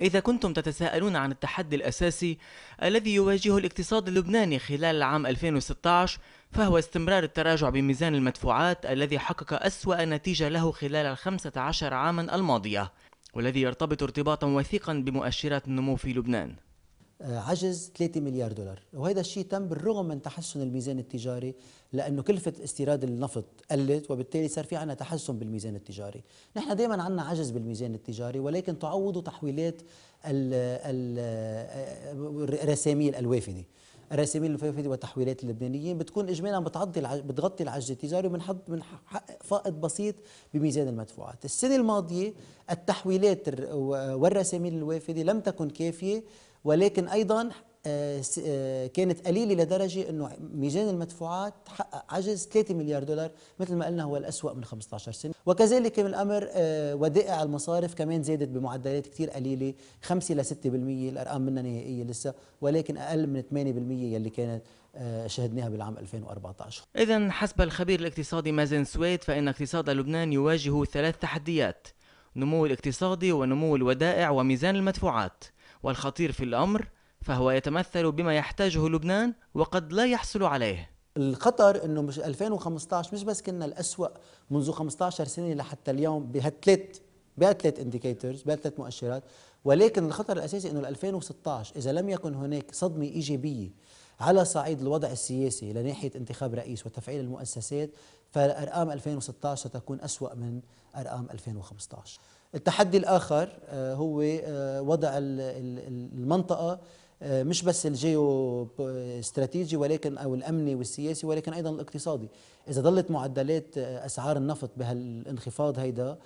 إذا كنتم تتساءلون عن التحدي الأساسي الذي يواجهه الاقتصاد اللبناني خلال العام 2016 فهو استمرار التراجع بميزان المدفوعات الذي حقق أسوأ نتيجة له خلال الخمسة عشر عاما الماضية والذي يرتبط ارتباطا وثيقا بمؤشرات النمو في لبنان عجز 3 مليار دولار وهذا الشيء تم بالرغم من تحسن الميزان التجاري لأنه كلفة استيراد النفط قلت وبالتالي صار في عنا تحسن بالميزان التجاري نحن دائما عنا عجز بالميزان التجاري ولكن تعوضوا تحويلات آه، الرساميل الوافدة الرسامين الوافدة وتحويلات اللبنانيين بتكون إجمالا بتعضي بتغطي العجز التجاري وبنحط بنحقق فائض بسيط بميزان المدفوعات السنة الماضية التحويلات والرسامين الوافدة لم تكن كافية ولكن أيضا آه، آه، كانت قليلة لدرجة أنه ميزان المدفوعات حقق عجز 3 مليار دولار مثل ما قلنا هو الأسوأ من 15 سنة وكذلك من الأمر آه، ودائع المصارف كمان زادت بمعدلات كثير قليلة 5 ل 6% الأرقام منها نهائية لسه ولكن أقل من 8% يلي كانت شهدناها بالعام 2014 إذا حسب الخبير الاقتصادي مازن سويد فإن اقتصاد لبنان يواجه ثلاث تحديات نمو الاقتصادي ونمو الودائع وميزان المدفوعات والخطير في الأمر فهو يتمثل بما يحتاجه لبنان وقد لا يحصل عليه الخطر انه مش 2015 مش بس كنا الاسوأ منذ 15 سنه لحتى اليوم بهالثلاث بهالثلاث انديكيتورز بهالثلاث مؤشرات ولكن الخطر الاساسي انه 2016 اذا لم يكن هناك صدمه ايجابيه على صعيد الوضع السياسي لناحية انتخاب رئيس وتفعيل المؤسسات فأرقام 2016 ستكون أسوأ من أرقام 2015 التحدي الآخر آه، هو آه، وضع المنطقة آه، مش بس الجيو استراتيجي ولكن او الامني والسياسي ولكن ايضا الاقتصادي اذا ظلت معدلات اسعار النفط بهالانخفاض هيدا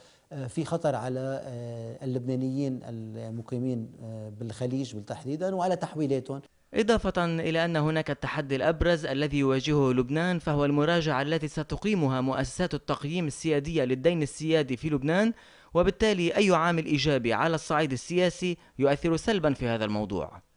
في خطر على آه، اللبنانيين المقيمين آه، بالخليج بالتحديد وعلى تحويلاتهم إضافة إلى أن هناك التحدي الأبرز الذي يواجهه لبنان فهو المراجعة التي ستقيمها مؤسسات التقييم السيادية للدين السيادي في لبنان وبالتالي أي عامل إيجابي على الصعيد السياسي يؤثر سلبا في هذا الموضوع